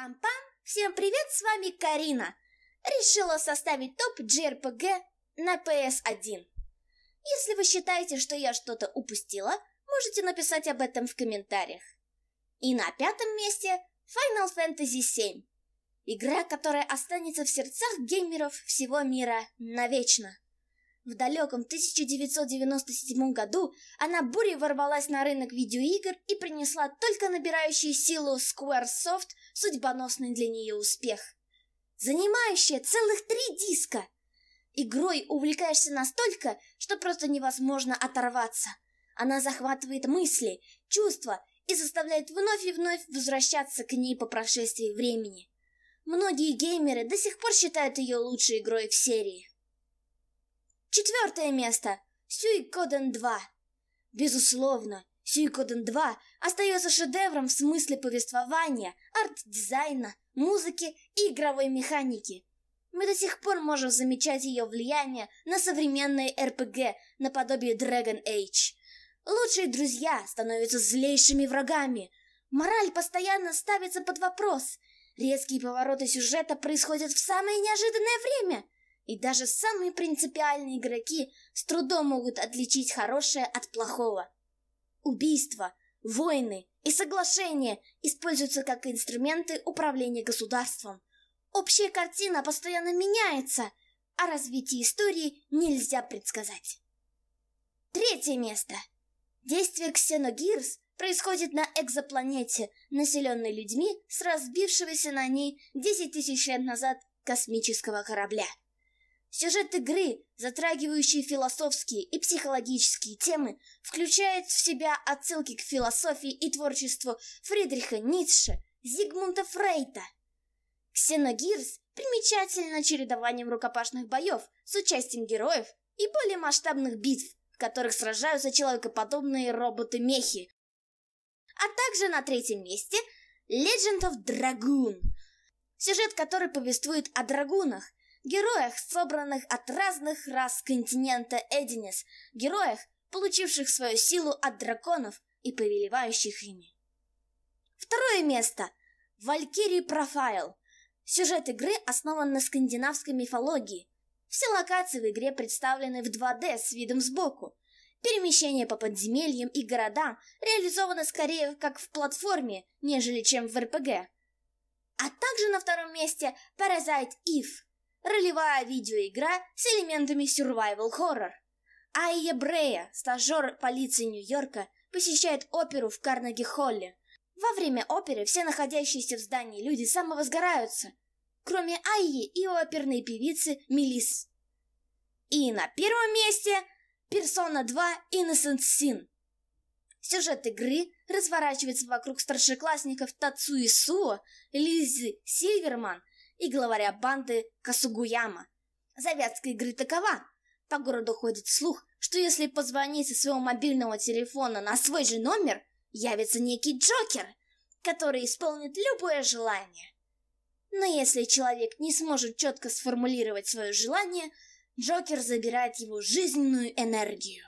Пам-пам! Всем привет, с вами Карина! Решила составить топ JRPG на PS1. Если вы считаете, что я что-то упустила, можете написать об этом в комментариях. И на пятом месте Final Fantasy VII. Игра, которая останется в сердцах геймеров всего мира навечно. В далеком 1997 году она бурей ворвалась на рынок видеоигр и принесла только набирающий силу Squaresoft судьбоносный для нее успех. Занимающая целых три диска! Игрой увлекаешься настолько, что просто невозможно оторваться. Она захватывает мысли, чувства и заставляет вновь и вновь возвращаться к ней по прошествии времени. Многие геймеры до сих пор считают ее лучшей игрой в серии. Четвертое место. Сюикоден 2. Безусловно, Сюикоден 2 остается шедевром в смысле повествования, арт-дизайна, музыки и игровой механики. Мы до сих пор можем замечать ее влияние на современные РПГ наподобие Dragon Age. Лучшие друзья становятся злейшими врагами. Мораль постоянно ставится под вопрос. Резкие повороты сюжета происходят в самое неожиданное время – и даже самые принципиальные игроки с трудом могут отличить хорошее от плохого. Убийства, войны и соглашения используются как инструменты управления государством. Общая картина постоянно меняется, а развитие истории нельзя предсказать. Третье место. Действие Ксеногирс происходит на экзопланете, населенной людьми с разбившегося на ней 10 тысяч лет назад космического корабля. Сюжет игры, затрагивающий философские и психологические темы, включает в себя отсылки к философии и творчеству Фридриха Ницше, Зигмунда Фрейта. Ксеногирс примечательно чередованием рукопашных боев с участием героев и более масштабных битв, в которых сражаются человекоподобные роботы-мехи. А также на третьем месте Legend of Dragoon, сюжет который повествует о драгунах, героях, собранных от разных рас континента Эдинес, героях, получивших свою силу от драконов и повелевающих ими. Второе место – Валькирий Профайл. Сюжет игры основан на скандинавской мифологии. Все локации в игре представлены в 2D с видом сбоку. Перемещение по подземельям и городам реализовано скорее как в платформе, нежели чем в РПГ. А также на втором месте Parasite Eve – ролевая видеоигра с элементами survival horror. Айя Брея, стажер полиции Нью-Йорка, посещает оперу в Карнеги-Холле. Во время оперы все находящиеся в здании люди самовозгораются, кроме Айи и оперной певицы Мелис. И на первом месте Persona 2 Innocent Sin. Сюжет игры разворачивается вокруг старшеклассников и Суо, Лизы Сильверман и главаря банды Касугуяма. Завязка игры такова. По городу ходит слух, что если позвонить со своего мобильного телефона на свой же номер, явится некий Джокер, который исполнит любое желание. Но если человек не сможет четко сформулировать свое желание, Джокер забирает его жизненную энергию.